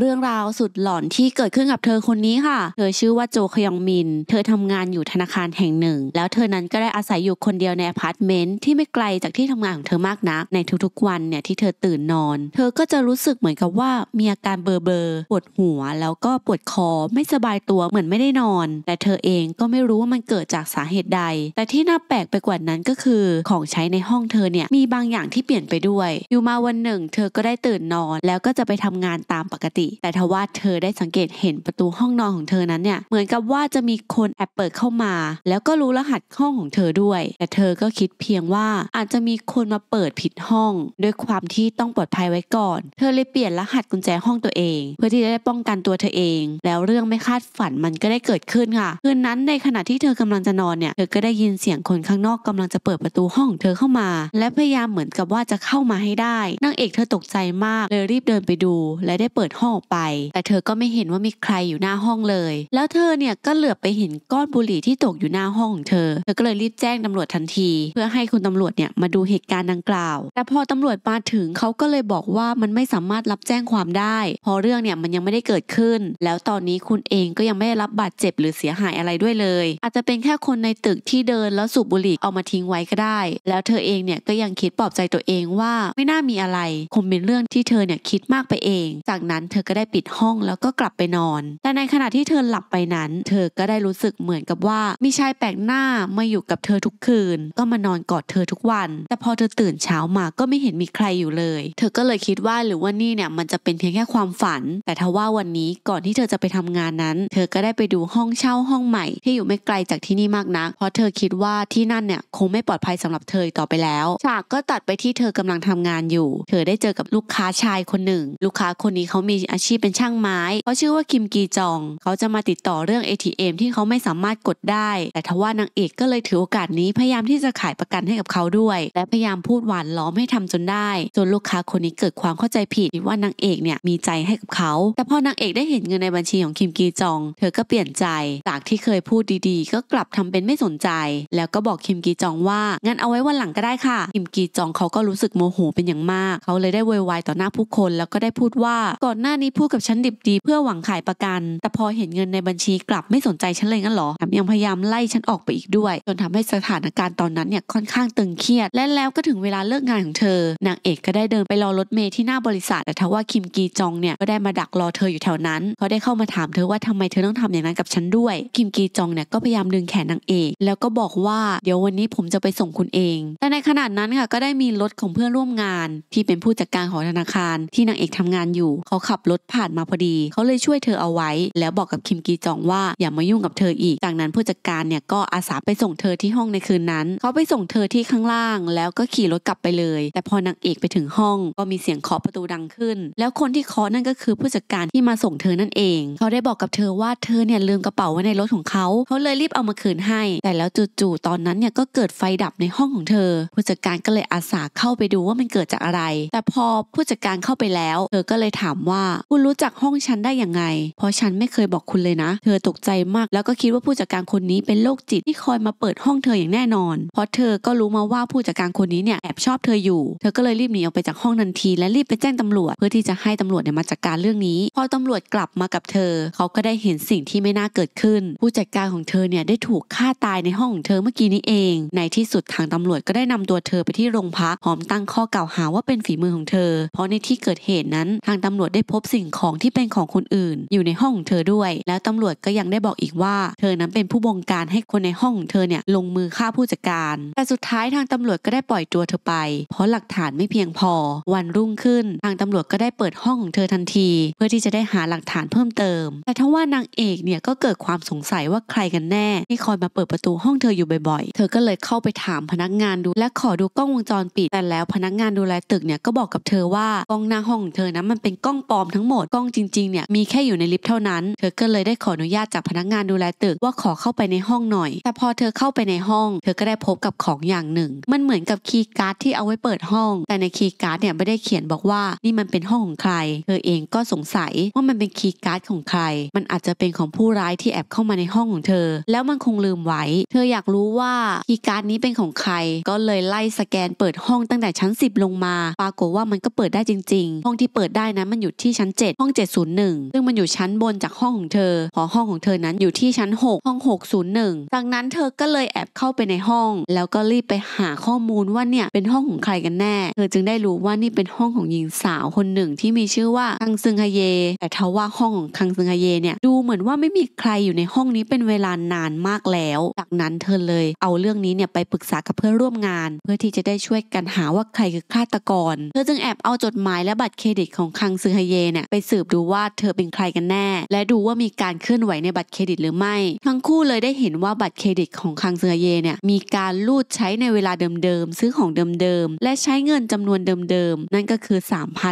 เรื่องราวสุดหลอนที่เกิดขึ้นกับเธอคนนี้ค่ะ เธอชื่อว่าโจคยองมิน เธอทำงานอยู่ธนาคารแห่งหนึ่ง แล้วเธอนั้นก็ได้อาศัยอยู่คนเดียวในอพาร์ตเมนต์ที่ไม่ไกลจากที่ทำงานของเธอมากนัก ในทุกๆวันเนี่ยที่เธอตื่นนอน เธอก็จะรู้สึกเหมือนกับว่ามีอาการเบอร์เบอร์ปวดหัวแล้วก็ปวดคอ ไม่สบายตัวเหมือนไม่ได้นอน แต่เธอเองก็ไม่รู้ว่ามันเกิดจากสาเหตุใด แต่ที่น่าแปลกไปกว่านั้นก็คือของใช้ในห้องเธอเนี่ยมีบางอย่างที่เปลี่ยนไปด้วย อยู่มาวันหนึ่งเธอก็ได้ตื่นนอนแล้วก็จะไปทำงานตามปกติแต่ทว่าเธอได้สังเกตเห็นประตูห้องนอนของเธอนั้นเนี่ยเหมือนกับว่าจะมีคนแอบเปิดเข้ามา แล้วก็รู้รหัสห้องของเธอด้วย แต่เธอก็คิดเพียงว่าอาจจะมีคนมาเปิดผิดห้อง ด้วยความที่ต้องปลอดภัยไว้ก่อนเธอเลยเปลี่ยนรหัสกุญแจห้องตัวเอง เพื่อที่จะได้ป้องกันตัวเธอเอง แล้วเรื่องไม่คาดฝันมันก็ได้เกิดขึ้นค่ะคืนนั้นในขณะที่เธอกำลังจะนอนเนี่ยเธอก็ได้ยินเสียงคนข้างนอกกำลังจะเปิดประตูห้องเธอเข้ามา และพยายามเหมือนกับว่าจะเข้ามาให้ได้นางเอกเธอตกใจมากเลยรีบเดินไปดูและได้เปิดห้องอกไป แต่เธอก็ไม่เห็นว่ามีใครอยู่หน้าห้องเลย แล้วเธอเนี่ยก็เหลือบไปเห็นก้อนบุหรี่ที่ตกอยู่หน้าห้องของเธอ เธอก็เลยรีบแจ้งตำรวจทันที เพื่อให้คุณตำรวจเนี่ยมาดูเหตุการณ์ดังกล่าว แต่พอตำรวจมาถึงเขาก็เลยบอกว่ามันไม่สามารถรับแจ้งความได้ เพราะเรื่องเนี่ยมันยังไม่ได้เกิดขึ้น แล้วตอนนี้คุณเองก็ยังไม่ได้รับบาดเจ็บ หรือเสียหายอะไรด้วยเลย อาจจะเป็นแค่คนในตึกที่เดินแล้วสูบบุหรี่เอามาทิ้งไว้ก็ได้ แล้วเธอเองเนี่ยก็ยังคิดปลอบใจตัวเองว่าไม่น่ามีอะไร คงเป็นเรื่องที่เธอเนี่ยคิดมากไปเอง จากนั้นเธธอก็ได้ปิดห้องแล้วก็กลับไปนอน แต่ในขณะที่เธอหลับไปนั้น เธอก็ได้รู้สึกเหมือนกับว่ามีชายแปลกหน้ามาอยู่กับเธอทุกคืน ก็มานอนกอดเธอทุกวัน แต่พอเธอตื่นเช้ามาก็ไม่เห็นมีใครอยู่เลย เธอก็เลยคิดว่าหรือว่านี่เนี่ยมันจะเป็นเพียงแค่ความฝัน แต่ทว่าวันนี้ก่อนที่เธอจะไปทำงานนั้น เธอก็ได้ไปดูห้องเช่าห้องใหม่ที่อยู่ไม่ไกลจากที่นี่มากนัก เพราะเธอคิดว่าที่นั่นเนี่ยคงไม่ปลอดภัยสำหรับเธอต่อไปแล้ว ฉากก็ตัดไปที่เธอกำลังทำงานอยู่ เธอได้เจอกับลูกค้าชายคนหนึ่ง ลูกค้าคนนี้เขามีอาชีพเป็นช่างไม้เขาชื่อว่าคิมกีจอง เขาจะมาติดต่อเรื่อง ATM ที่เขาไม่สามารถกดได้ แต่ทว่านางเอกก็เลยถือโอกาสนี้ พยายามที่จะขายประกันให้กับเขาด้วย และพยายามพูดหวานล้อมให้ทำจนได้ จนลูกค้าคนนี้เกิดความเข้าใจผิดว่านางเอกเนี่ยมีใจให้กับเขา แต่พอนางเอกได้เห็นเงินในบัญชีของคิมกีจอง เธอก็เปลี่ยนใจจากที่เคยพูดดีๆ ก็กลับทำเป็นไม่สนใจแล้วก็บอกคิมกีจองว่า งั้นเอาไว้วันหลังก็ได้ค่ะคิมกีจองเขาก็รู้สึกโมโหเป็นอย่างมาก เขาเลยได้วอยวายต่อหน้าผู้คนแล้วก็ได้พูดว่าก่อนหน้านี้พูดกับฉันดิบดีเพื่อหวังขายประกัน แต่พอเห็นเงินในบัญชีกลับไม่สนใจฉันเลยงั้นหรอแถมยังพยายามไล่ฉันออกไปอีกด้วย จนทำให้สถานการณ์ตอนนั้นเนี่ยค่อนข้างตึงเครียด และแล้วก็ถึงเวลาเลิกงานของเธอนางเอกก็ได้เดินไปรอรถเมย์ที่หน้าบริษัท แต่ทว่าคิมกีจองเนี่ยก็ได้มาดักรอเธออยู่แถวนั้นเขาได้เข้ามาถามเธอว่าทำไมเธอต้องทำอย่างนั้นกับฉันด้วยคิมกีจองเนี่ยก็พยายามดึงแขนนางเอกแล้วก็บอกว่าเดี๋ยววันนี้ผมจะไปส่งคุณเอง แต่ในขณะนั้นค่ะก็ได้มีรถของเพื่อนร่วมงาน ที่เป็นผู้จัดการของธนาคาร ที่นางเอกทำงานอยู่เขาขับรถผ่านมาพอดี เขาเลยช่วยเธอเอาไว้ แล้วบอกกับคิมกีจองว่าอย่ามายุ่งกับเธออีก จากนั้นผู้จัดการเนี่ยก็อาสาไปส่งเธอที่ห้องในคืนนั้น เขาไปส่งเธอที่ข้างล่าง แล้วก็ขี่รถกลับไปเลย แต่พอนางเอกไปถึงห้อง ก็มีเสียงเคาะประตูดังขึ้น แล้วคนที่เคาะนั่นก็คือผู้จัดการที่มาส่งเธอนั่นเอง เขาได้บอกกับเธอว่าเธอเนี่ยลืมกระเป๋าไว้ในรถของเขา เขาเลยรีบเอามาคืนให้ แต่แล้วจู่ๆ ตอนนั้นเนี่ยก็เกิดไฟดับในห้องของเธอ ผู้จัดการก็เลยอาสาเข้าไปดูว่ามันเกิดจากอะไร แต่พอผู้จัดการเข้าไปแล้วเธอก็เลยถามว่าคุณรู้จักห้องฉันได้อย่างไงเพราะฉันไม่เคยบอกคุณเลยนะ เธอตกใจมาก แล้วก็คิดว่าผู้จัดการคนนี้เป็นโรคจิตที่คอยมาเปิดห้องเธออย่างแน่นอน เพราะเธอก็รู้มาว่าผู้จัดการคนนี้เนี่ยแอบชอบเธออยู่ เธอก็เลยรีบหนีออกไปจากห้องทันที และรีบไปแจ้งตำรวจเพื่อที่จะให้ตำรวจเนี่ยมาจัดกการเรื่องนี้ พอตำรวจกลับมากับเธอ เขาก็ได้เห็นสิ่งที่ไม่น่าเกิดขึ้น ผู้จัดการของเธอเนี่ยได้ถูกฆ่าตายในห้องของเธอเมื่อกี้นี้เอง ในที่สุดทางตำรวจก็ได้นำตัวเธอไปที่โรงพักพร้อมตั้งข้อกล่าวหาว่าเป็นฝีมือของเธอ เพราะในที่เกิดเหตุนั้นทางตำรวจได้พบสิ่งของที่เป็นของคนอื่น อยู่ในห้องเธอด้วย แล้วตำรวจก็ยังได้บอกอีกว่า เธอนั้นเป็นผู้บงการให้คนในห้อง เธอเนี่ยลงมือฆ่าผู้จัดการ แต่สุดท้ายทางตำรวจก็ได้ปล่อยตัวเธอไป เพราะหลักฐานไม่เพียงพอวันรุ่งขึ้นทางตำรวจก็ได้เปิดห้องเธอทันที เพื่อที่จะได้หาหลักฐานเพิ่มเติม แต่ทว่านางเอกเนี่ยก็เกิดความสงสัยว่าใครกันแน่ที่คอยมาเปิดประตูห้องเธออยู่บ่อยๆ เธอก็เลยเข้าไปถามพนักงานดูและขอดูกล้องวงจรปิดแต่แล้ว พนักงานดูแลตึกเนี่ยก็บอกกับเธอว่ากล้องหน้าห้อง เธอนะมันเป็นกล้องปลอมททั้งหมดกล้องจริงๆเนี่ยมีแค่อยู่ในลิฟต์เท่านั้นเธอก็เลยได้ขออนุญาตจากพนักงานดูแลตึกว่าขอเข้าไปในห้องหน่อย แต่พอเธอเข้าไปในห้อง เธอก็ได้พบกับของอย่างหนึ่ง มันเหมือนกับคีย์การ์ดที่เอาไว้เปิดห้องแต่ในคีย์การ์ดเนี่ยไม่ได้เขียนบอกว่านี่มันเป็นห้องของใคร เธอเองก็สงสัยว่ามันเป็นคีย์การ์ดของใครมันอาจจะเป็นของผู้ร้ายที่แอบเข้ามาในห้องของเธอ แล้วมันคงลืมไว้ เธออยากรู้ว่าคีย์การ์ดนี้เป็นของใครก็เลยไล่สแกนเปิดห้องตั้งแต่ชั้น10 ลงมาปรากฏว่ามันก็เปิดได้จริงๆ ห้องที่เปิดได้นะมันอยู่ที่ชั้นน7ห้อง701ซึ่งมันอยู่ชั้นบนจากห้องของเธอหอห้องของเธอนั้นอยู่ที่ชั้น6ห้อง601จากนั้นเธอก็เลยแอบเข้าไปในห้อง แล้วก็รีบไปหาข้อมูลว่าเนี่ยเป็นห้องของใครกันแน่เธอจึงได้รู้ว่านี่เป็นห้องของหญิงสาวคนหนึ่ง ที่มีชื่อว่าคังซึงฮเยแต่ทว่าห้องของคังซึงฮเยเนี่ยดูเหมือนว่าไม่มีใครอยู่ในห้องนี้เป็นเวลานานมากแล้ว จากนั้นเธอเลยเอาเรื่องนี้เนี่ยไปปรึกษากับเพื่อนร่วมงาน เพื่อที่จะได้ช่วยกันหาว่าใครคือฆาตกรเธอจึงแอบเอาจดหมายและบัตรเครดิตของคังซึงฮเยนี่ยไปสืบดูว่าเธอเป็นใครกันแน่ และดูว่ามีการเคลื่อนไหวในบัตรเครดิตหรือไม่ ทั้งคู่เลยได้เห็นว่าบัตรเครดิตของคังเซอเยเนี่ยมีการลูดใช้ในเวลาเดิมๆ ซื้อของเดิมๆ และใช้เงินจำนวนเดิมๆ นั่นก็คือ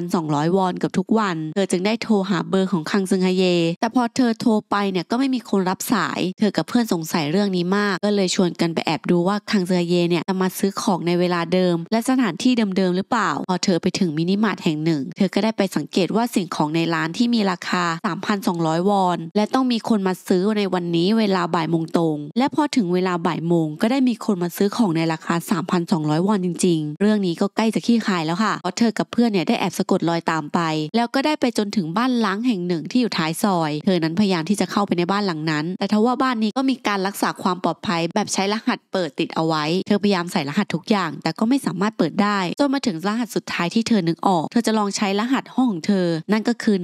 3,200 วอนกับทุกวัน เธอจึงได้โทรหาเบอร์ของคังเซอเย แต่พอเธอโทรไปเนี่ยก็ไม่มีคนรับสาย เธอกับเพื่อนสงสัยเรื่องนี้มาก ก็เลยชวนกันไปแอบดูว่าคังเซอเยเนี่ยจะมาซื้อของในเวลาเดิม และสถานที่เดิมๆหรือเปล่าพอเธอไปถึงมินิมาร์ทแห่งหนึ่ง เธอก็ได้ไปสังเกตว่าสิ่ง่งของในร้านที่มีราคา 3,200 วอน และต้องมีคนมาซื้อในวันนี้เวลาบ่ายโมงตรง และพอถึงเวลาบ่ายโมงก็ได้มีคนมาซื้อของในราคา3,200วอนจริงๆ เรื่องนี้ก็ใกล้จะขี้คายแล้วค่ะเพราะเธอ กับเพื่อนเนี่ยได้แอบสะกดรอยตามไป แล้วก็ได้ไปจนถึงบ้านล้างแห่งหนึ่งที่อยู่ท้ายซอย เธอนั้นพยายามที่จะเข้าไปในบ้านหลังนั้น แต่ทว่าบ้านนี้ก็มีการรักษาความปลอดภัยแบบใช้รหัสเปิดติดเอาไว้ เธอพยายามใส่รหัสทุกอย่าง แต่ก็ไม่สามารถเปิดได้ จนมาถึงรหัสสุดท้ายที่เธอนึกออก เธอจะลองใช้รหัสห้องของเธอนนั่นก็คือ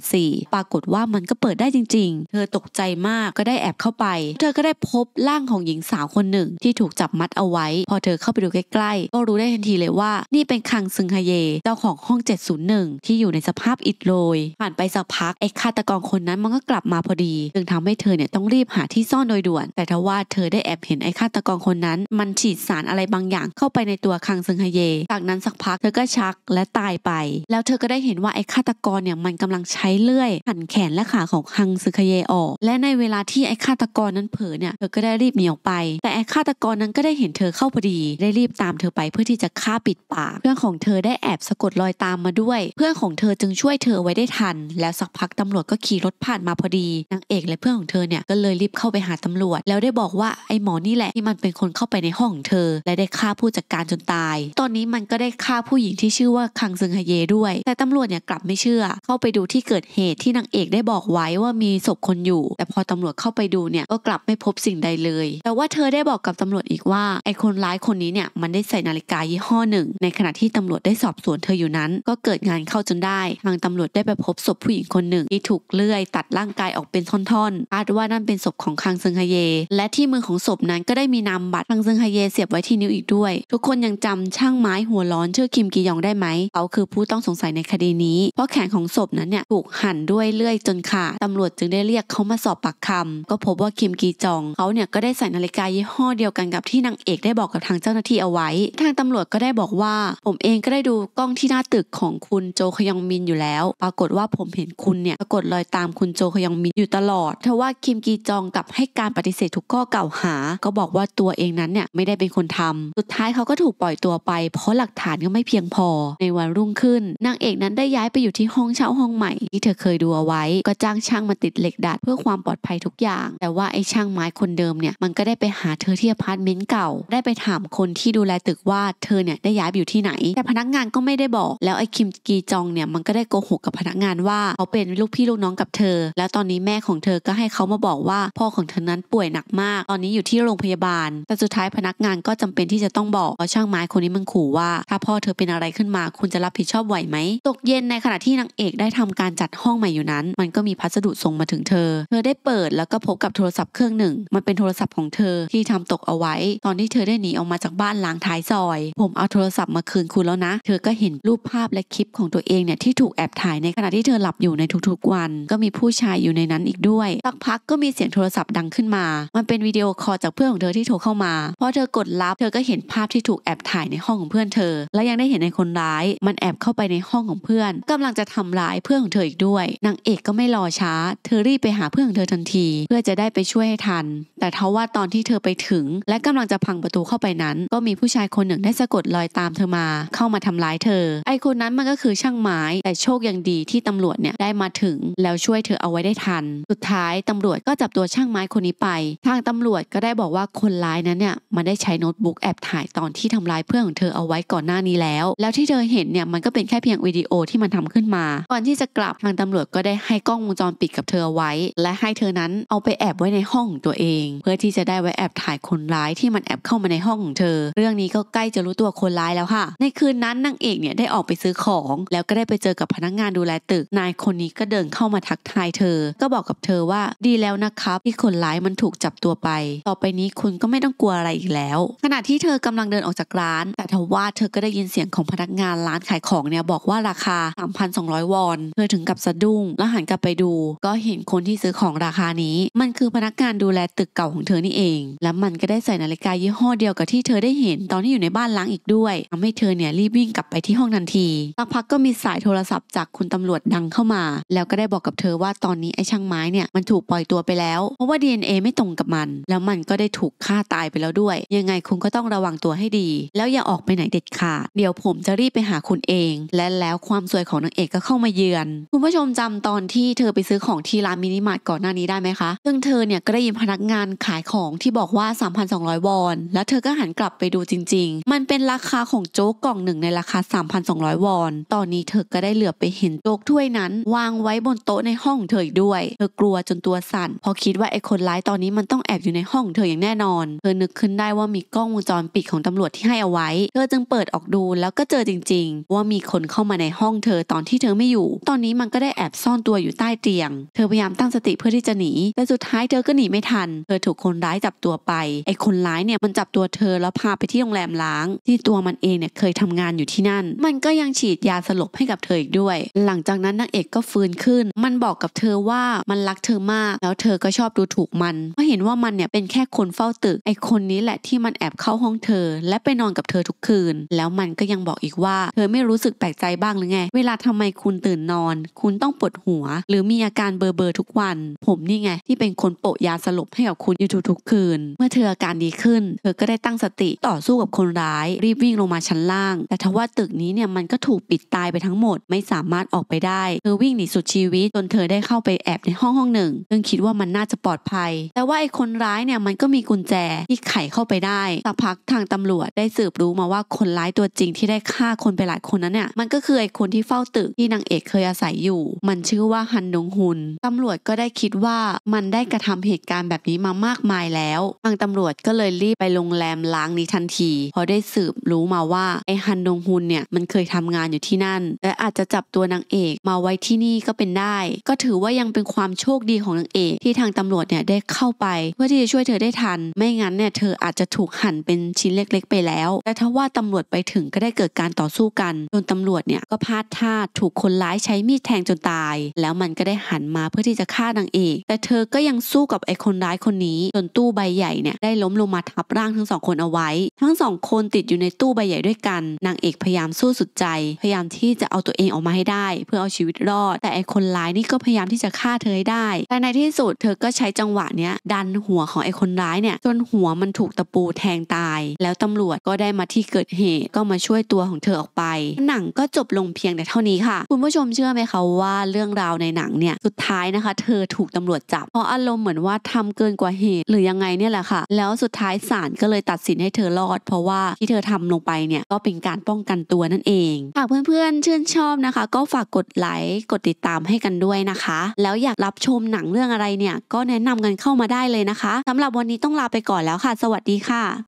1784ปรากฏว่ามันก็เปิดได้จริงๆ เธอตกใจมากก็ได้แอบเข้าไป เธอก็ได้พบร่างของหญิงสาวคนหนึ่งที่ถูกจับมัดเอาไว้ พอเธอเข้าไปดูใกล้ๆ ก็รู้ได้ทันทีเลยว่านี่เป็นคังซึงฮเยเจ้าของห้อง 701 ที่อยู่ในสภาพอิดโรย ผ่านไปสักพักไอ้ฆาตกรคนนั้นมันก็กลับมาพอดี จึงทำให้เธอเนี่ยต้องรีบหาที่ซ่อนโดยด่วน แต่ทว่าเธอได้แอบเห็นไอ้ฆาตกรคนนั้น มันฉีดสารอะไรบางอย่าง เข้าไปในตัวคังซึงฮเย จากนั้นสักพักเธอก็ชักและตายไป แล้วเธอก็ได้เห็นว่าไอ้ฆาตกรรเนี่ยมันกำลังใช้เลื่อยหั่นแขนและขาของฮังซึคเยออก และในเวลาที่ไอ้ฆาตกรนั้นเผลอเนี่ย เธอก็ได้รีบหนีออกไป แต่ไอ้ฆาตกรนั้นก็ได้เห็นเธอเข้าพอดี ได้รีบตามเธอไปเพื่อที่จะฆ่าปิดปาก เพื่อนของเธอได้แอบสะกดรอยตามมาด้วย เพื่อนของเธอจึงช่วยเธอไว้ได้ทัน แล้วสักพักตำรวจก็ขี่รถผ่านมาพอดี นางเอกและเพื่อนของเธอเนี่ยก็เลยรีบเข้าไปหาตำรวจ แล้วได้บอกว่าไอ้หมอนี่แหละที่มันเป็นคนเข้าไปในห้องเธอ และได้ฆ่าผู้จัดการจนตาย ตอนนี้มันก็ได้ฆ่าผู้หญิงที่ชื่อว่าคังซึงฮเยด้วย แต่ตำรวจเนี่ยกลับไม่เชื่อเข้าไปดูที่เกิดเหตุที่นางเอกได้บอกไว้ว่ามีศพคนอยู่ แต่พอตำรวจเข้าไปดูเนี่ยก็กลับไม่พบสิ่งใดเลย แต่ว่าเธอได้บอกกับตำรวจอีกว่าไอ้คนร้ายคนนี้เนี่ยมันได้ใส่นาฬิกายี่ห้อหนึ่ง ในขณะที่ตำรวจได้สอบสวนเธออยู่นั้น ก็เกิดงานเข้าจนได้ทางตำรวจได้ไปพบศพผู้หญิงคนหนึ่ง ที่ถูกเลื่อยตัดร่างกายออกเป็นท่อนๆคาดว่านั่นเป็นศพของคังซึงฮเย และที่มือของศพนั้นก็ได้มีนามบัตรคังซึงฮเยเสียบไว้ที่นิ้วอีกด้วย ทุกคนยังจำช่างไม้หัวร้อนชื่อคิมกียองได้ไหมเขาคือผู้ต้องสงสัยในคดีนี้ เพราะแขนขของศพนั้นเนี่ยถูกหั่นด้วยเลื่อยจนขาดตำรวจจึงได้เรียกเขามาสอบปากคำก็พบว่าคิมกีจองเขาเนี่ยก็ได้ใส่นาฬิกายี่ห้อเดียวกันกับที่นางเอกได้บอกกับทางเจ้าหน้าที่เอาไว้ ทางตำรวจก็ได้บอกว่าผมเองก็ได้ดูกล้องที่หน้าตึกของคุณโจขยองมินอยู่แล้ว ปรากฏว่าผมเห็นคุณเนี่ยปรากฏรอยตามคุณโจขยองมินอยู่ตลอดเทว่าคิมกีจองกับให้การปฏิเสธทุกข้อกล่าวหา ก็บอกว่าตัวเองนั้นเนี่ยไม่ได้เป็นคนทำสุดท้ายเขาก็ถูกปล่อยตัวไปเพราะหลักฐานก็ไม่เพียงพอในวันรุ่งขึ้นนางเอกนั้นได้ย้ายไปอยู่ที่ห้ององเช่าห้องใหม่ที่เธอเคยดูเอาไว้ ก็จ้างช่างมาติดเหล็กดัดเพื่อความปลอดภัยทุกอย่าง แต่ว่าไอ้ช่างไม้คนเดิมเนี่ยมันก็ได้ไปหาเธอที่อพาร์ตเมนต์เก่าได้ไปถามคนที่ดูแลตึกว่าเธอเนี่ยได้ย้ายไปอยู่ที่ไหน แต่พนักงานก็ไม่ได้บอก แล้วไอ้คิมกีจองเนี่ยมันก็ได้โกหกกับพนักงานว่าเขาเป็นลูกพี่ลูกน้องกับเธอ แล้วตอนนี้แม่ของเธอก็ให้เขามาบอกว่า พ่อของเธอนั้นป่วยหนักมาก ตอนนี้อยู่ที่โรงพยาบาล แต่สุดท้ายพนักงานก็จำเป็นที่จะต้องบอกเพราะช่างไม้คนนี้มันขู่ว่า ถ้าพ่อเธอเป็นอะไรขึ้นมา คุณจะรับผิดชอบไหวไหมตกเย็นในขณะที่นางเอกได้ทำการจัดห้องใหม่อยู่นั้น มันก็มีพัสดุส่งมาถึงเธอ เธอได้เปิดแล้วก็พบกับโทรศัพท์เครื่องหนึ่ง มันเป็นโทรศัพท์ของเธอที่ทำตกเอาไว้ ตอนที่เธอได้หนีออกมาจากบ้านล้างท้ายซอย ผมเอาโทรศัพท์มาคืนคุณแล้วนะ เธอก็เห็นรูปภาพและคลิปของตัวเองเนี่ยที่ถูกแอบถ่ายในขณะที่เธอหลับอยู่ในทุกๆ วัน ก็มีผู้ชายอยู่ในนั้นอีกด้วยสักพักก็มีเสียงโทรศัพท์ดังขึ้นมา มันเป็นวิดีโอคอลจากเพื่อนของเธอที่โทรเข้ามาพอเธอกดรับ เธอก็เห็นภาพที่ถูกแอบถ่ายในห้องของเพื่อนเธอ และยังได้เห็นในคนร้าย มันแอบเข้าไปในห้องของเพื่อน กำลังจะทำำร้ายเพื่อนของเธออีกด้วยนางเอกก็ไม่รอช้า เธอรีบไปหาเพื่อนของเธอทันทีเพื่อจะได้ไปช่วยให้ทันแต่ทว่าตอนที่เธอไปถึง และกำลังจะพังประตูเข้าไปนั้น ก็มีผู้ชายคนหนึ่งได้สะกดรอยตามเธอมาเข้ามาทำร้ายเธอไอคนนั้นมันก็คือช่างไม้แต่โชคยังดีที่ตำรวจเนี่ยได้มาถึงแล้วช่วยเธอเอาไว้ได้ทัน สุดท้ายตำรวจก็จับตัวช่างไม้คนนี้ไป ทางตำรวจก็ได้บอกว่าคนร้ายนั้นเนี่ยมันได้ใช้โน้ตบุ๊กแอบถ่ายตอนที่ทำร้ายเพื่อนของเธอเอาไว้ก่อนหน้านี้แล้วแล้วที่เธอเห็นเนี่ยมันก็เป็นแค่เพียงวิดีโอที่มันทำขึ้นมา ก่อนที่จะกลับทางตำรวจก็ได้ให้กล้องวงจรปิดกับเธอไว้ และให้เธอนั้นเอาไปแอบไว้ในห้องตัวเองเพื่อที่จะได้ไว้แอบถ่ายคนร้ายที่มันแอบเข้ามาในห้องของ เธอ เรื่องนี้ก็ใกล้จะรู้ตัวคนร้ายแล้วค่ะ ในคืนนั้นนางเอกเนี่ยได้ออกไปซื้อของ แล้วก็ได้ไปเจอกับพนักงานดูแลตึกนายคนนี้ก็เดินเข้ามาทักทายเธอ ก็บอกกับเธอว่าดีแล้วนะครับ ที่คนร้ายมันถูกจับตัวไป ต่อไปนี้คุณก็ไม่ต้องกลัวอะไรอีกแล้ว ขณะที่เธอกำลังเดินออกจากร้าน แต่ทว่าเธอก็ได้ยินเสียงของพนักงานร้านขายของเนี่ยบอกว่าราคา3,200วอนเธอถึงกับสะดุ้งแล้วหันกลับไปดู ก็เห็นคนที่ซื้อของราคานี้ มันคือพนักงานดูแลตึกก่าของเธอนี่เอง แล้วมันก็ได้ใส่นาฬิกายี่ห้อเดียวกับที่เธอได้เห็นตอนที่อยู่ในบ้านล้างอีกด้วยทำให้เธอเนี่ยรีบวิ่งกลับไปที่ห้องทันทีสักพักก็มีสายโทรศัพท์จากคุณตำรวจดังเข้ามา แล้วก็ได้บอกกับเธอว่าตอนนี้ ไอ้ช่างไม้เนี่ย มันถูกปล่อยตัวไปแล้ว เพราะว่า DNA ไม่ตรงกับมัน แล้วมันก็ได้ถูกฆ่าตายไปแล้วด้วย ยังไงคุณก็ต้องระวังตัวให้ดีแล้วอย่าออกไปไหนเด็ดขาดเดี๋ยวผมจะรีบไปหาคุณเอง และแล้วความสวยของนางเอกก็เข้ามาเยือนคุณผู้ชมจำตอนที่เธอไปซื้อของที่ร้านมินิมาร์ทก่อนหน้านี้ได้ไหมคะซึ่งเธอเนี่ยก็ได้ยินพนักงานการขายของที่บอกว่า3,200วอน แล้วเธอก็หันกลับไปดูจริงๆ มันเป็นราคาของโจ๊กกล่องหนึ่งในราคา 3,200วอน ตอนนี้เธอก็ได้เหลือไปเห็นโจ๊กถ้วยนั้น วางไว้บนโต๊ะในห้องเธออีกด้วย เธอกลัวจนตัวสั่นพอคิดว่าไอ้คนร้ายตอนนี้มันต้องแอบอยู่ในห้องเธออย่างแน่นอน เธอนึกขึ้นได้ว่ามีกล้องวงจรปิดของตำรวจที่ให้เอาไว้ เธอจึงเปิดออกดูแล้วก็เจอจริงๆ ว่ามีคนเข้ามาในห้องเธอตอนที่เธอไม่อยู่ ตอนนี้มันก็ได้แอบซ่อนตัวอยู่ใต้เตียง เธอพยายามตั้งสติเพื่อที่จะหนี แต่สุดท้ายเธอก็หนีไม่ทันเยถูกคนร้ายจับตัวไป ไอ้คนร้ายเนี่ยมันจับตัวเธอแล้วพาไปที่โรงแรมล้าง ที่ตัวมันเองเนี่ยเคยทำงานอยู่ที่นั่น มันก็ยังฉีดยาสลบให้กับเธออีกด้วย หลังจากนั้นนางเอกก็ฟื้นขึ้น มันบอกกับเธอว่ามันรักเธอมาก แล้วเธอก็ชอบดูถูกมันเพราะเห็นว่ามันเนี่ยเป็นแค่คนเฝ้าตึกไอ้คนนี้แหละที่มันแอบเข้าห้องเธอ และไปนอนกับเธอทุกคืน แล้วมันก็ยังบอกอีกว่า เธอไม่รู้สึกแปลกใจบ้างหรือไงเวลาทำไมคุณตื่นนอน คุณต้องปวดหัว หรือมีอาการเบอร์เบอร์ทุกวัน ผมนี่ไงที่เป็นคนโปะยาสลบให้กับคุณอยู่ทุกๆคืน เมื่อเธออาการดีขึ้น เธอก็ได้ตั้งสติต่อสู้กับคนร้าย รีบวิ่งลงมาชั้นล่าง แต่ทว่าตึกนี้เนี่ยมันก็ถูกปิดตายไปทั้งหมด ไม่สามารถออกไปได้ เธอวิ่งหนีสุดชีวิตจนเธอได้เข้าไปแอบในห้องห้องหนึ่ง ซึ่งคิดว่ามันน่าจะปลอดภัย แต่ว่าไอ้คนร้ายเนี่ยมันก็มีกุญแจที่ไขเข้าไปได้สักพักทางตำรวจได้สืบรู้มาว่าคนร้ายตัวจริงที่ได้ฆ่าคนไปหลายคนนั้นเนี่ยมันก็คือไอ้คนที่เฝ้าตึกที่นางเอกเคยอาศัยอยู่ มันชื่อว่าฮันดงฮุนตำรวจก็ได้คิดว่ามันได้กระทำเหตุการณ์แบบนี้มาามากมายแล้วทางตำรวจก็เลยรีบไปโรงแรมล้างนี้ทันที พอได้สืบรู้มาว่าไอฮันดงฮุนเนี่ยมันเคยทำงานอยู่ที่นั่นและอาจจะจับตัวนางเอก มาไว้ที่นี่ก็เป็นได้ ก็ถือว่ายังเป็นความโชคดีของนางเอกที่ทางตำรวจเนี่ยได้เข้าไปเพื่อที่จะช่วยเธอได้ทัน ไม่งั้นเนี่ยเธออาจจะถูกหั่นเป็นชิ้นเล็ก ๆ ไปแล้ว แต่ทว่าตำรวจไปถึงก็ได้เกิดการต่อสู้กันจนตำรวจเนี่ยก็พลาดท่าถูกคนร้ายใช้มีดแทงจนตาย แล้วมันก็ได้หันมาเพื่อที่จะฆ่านางเอกแต่เธอก็ยังสู้กับไอ้คนร้ายคนนี้ี้จนตู้ใบใหญ่เนี่ยได้ล้มลงมาทับร่างทั้งสองคนเอาไว้ ทั้งสอง คนติดอยู่ในตู้ใบใหญ่ด้วยกันนางเอกพยายามสู้สุดใจพยายามที่จะเอาตัวเองออกมาให้ได้ เพื่อเอาชีวิตรอดแต่ไอคนร้ายนี่ก็พยายามที่จะฆ่าเธอให้ได้ แต่ในที่สุดเธอก็ใช้จังหวะเนี้ยดันหัวของไอคนร้ายเนี่ยจนหัวมันถูกตะปูแทงตาย แล้วตำรวจก็ได้มาที่เกิดเหตุก็มาช่วยตัวของเธอออกไป หนังก็จบลงเพียงแต่เท่านี้ค่ะ คุณผู้ชมเชื่อไหมคะว่าเรื่องราวในหนังเนี่ยสุดท้ายนะคะเธอถูกตำรวจจับเพราะอารมณ์เหมือนว่าทำเกินกว่าเหตุหรือยังไงเนี่ยแหละค่ะ แล้วสุดท้ายศาลก็เลยตัดสินให้เธอรอด เพราะว่าที่เธอทำลงไปเนี่ยก็เป็นการป้องกันตัวนั่นเองหากเพื่อนๆชื่นชอบนะคะ ก็ฝากกดไลค์กดติดตามให้กันด้วยนะคะ แล้วอยากรับชมหนังเรื่องอะไรเนี่ย ก็แนะนำกันเข้ามาได้เลยนะคะ สำหรับวันนี้ต้องลาไปก่อนแล้วค่ะ สวัสดีค่ะ